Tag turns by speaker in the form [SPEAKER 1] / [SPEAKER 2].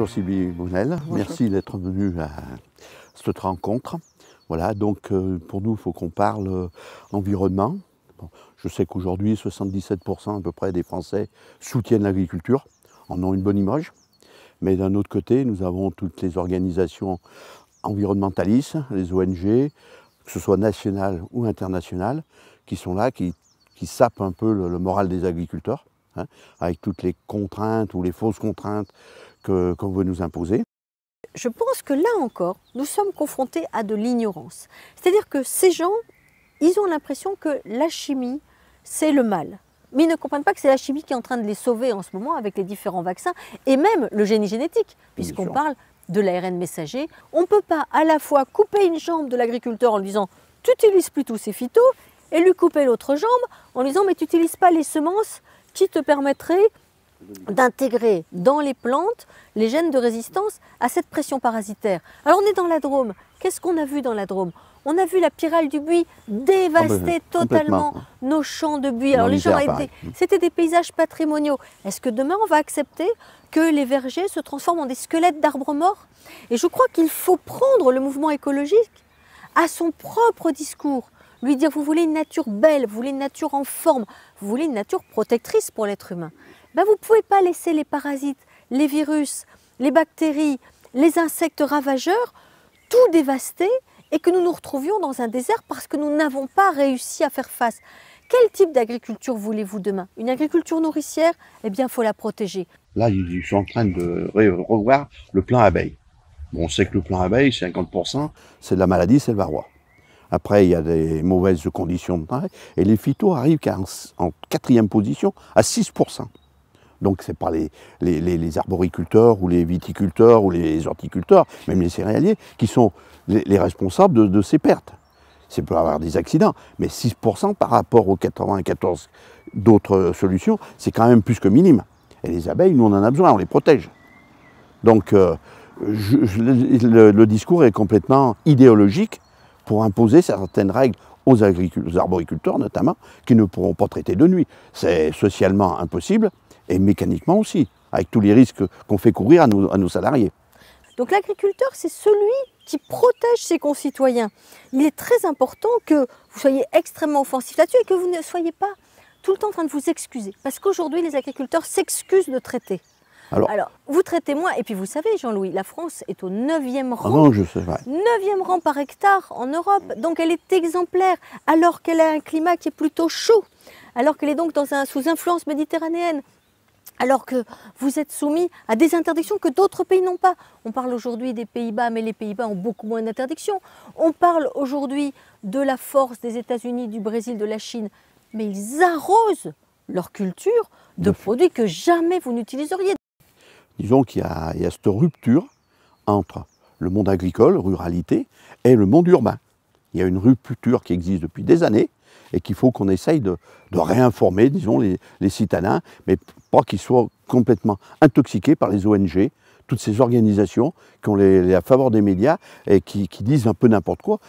[SPEAKER 1] Bonjour Sylvie Brunel, merci d'être venu à cette rencontre. Voilà, donc euh, pour nous, il faut qu'on parle euh, environnement. je sais qu'aujourd'hui, 77% à peu près des Français soutiennent l'agriculture, en ont une bonne image. Mais d'un autre côté, nous avons toutes les organisations environnementalistes, les ONG, que ce soit nationales ou internationales, qui sont là, qui, sapent un peu le, moral des agriculteurs, hein, avec toutes les contraintes ou les fausses contraintes qu'on veut nous imposer.
[SPEAKER 2] Je pense que là encore, nous sommes confrontés à de l'ignorance. C'est-à-dire que ces gens, ils ont l'impression que la chimie, c'est le mal. Mais ils ne comprennent pas que c'est la chimie qui est en train de les sauver en ce moment avec les différents vaccins et même le génie génétique, puisqu'on parle de l'ARN messager. On ne peut pas à la fois couper une jambe de l'agriculteur en lui disant tu utilises plus tous ces phytos et lui couper l'autre jambe en lui disant mais tu n'utilises pas les semences qui te permettraient d'intégrer dans les plantes les gènes de résistance à cette pression parasitaire. Alors on est dans la Drôme. Qu'est-ce qu'on a vu dans la Drôme On a vu la pyrale du buis dévaster ah ben, totalement nos champs de buis. Alors les gens étaient, mm. c'était des paysages patrimoniaux. Est-ce que demain on va accepter que les vergers se transforment en des squelettes d'arbres morts Et je crois qu'il faut prendre le mouvement écologique à son propre discours lui dire vous voulez une nature belle, vous voulez une nature en forme, vous voulez une nature protectrice pour l'être humain. Bah, vous ne pouvez pas laisser les parasites, les virus, les bactéries, les insectes ravageurs tout dévaster et que nous nous retrouvions dans un désert parce que nous n'avons pas réussi à faire face. Quel type d'agriculture voulez-vous demain Une agriculture nourricière Eh bien, il faut la protéger.
[SPEAKER 1] Là, je suis en train de revoir le plan abeille. Bon, on sait que le plan abeille, 50%, c'est de la maladie, c'est le varroa. Après, il y a des mauvaises conditions de travail. Et les phytos arrivent en quatrième position à 6%. Donc c'est pas les, arboriculteurs ou les viticulteurs ou les horticulteurs, même les céréaliers, qui sont les, responsables de, ces pertes. C'est peut avoir des accidents, mais 6% par rapport aux 94 d'autres solutions, c'est quand même plus que minime. Et les abeilles, nous on en a besoin, on les protège. Donc euh, le, discours est complètement idéologique pour imposer certaines règles aux, aux arboriculteurs notamment, qui ne pourront pas traiter de nuit. C'est socialement impossible et mécaniquement aussi, avec tous les risques qu'on fait courir à nos, salariés.
[SPEAKER 2] Donc l'agriculteur, c'est celui qui protège ses concitoyens. Il est très important que vous soyez extrêmement offensif là-dessus et que vous ne soyez pas tout le temps en train de vous excuser. Parce qu'aujourd'hui, les agriculteurs s'excusent de traiter. Alors, vous traitez moins, et puis vous savez, Jean-Louis, la France est au 9e ah rang. 9e rang par hectare en Europe, donc elle est exemplaire, alors qu'elle a un climat qui est plutôt chaud, alors qu'elle est donc dans un, sous influence méditerranéenne, alors que vous êtes soumis à des interdictions que d'autres pays n'ont pas. On parle aujourd'hui des Pays-Bas, mais les Pays-Bas ont beaucoup moins d'interdictions. On parle aujourd'hui de la force des États-Unis, du Brésil, de la Chine, mais ils arrosent leur culture de produits que jamais vous n'utiliseriez.
[SPEAKER 1] Disons qu'il y, a cette rupture entre le monde agricole, ruralité, et le monde urbain. Il y a une rupture qui existe depuis des années et qu'il faut qu'on essaye de, réinformer, disons, les, citadins, mais pas qu'ils soient complètement intoxiqués par les ONG, toutes ces organisations qui ont la faveur des médias et qui disent un peu n'importe quoi.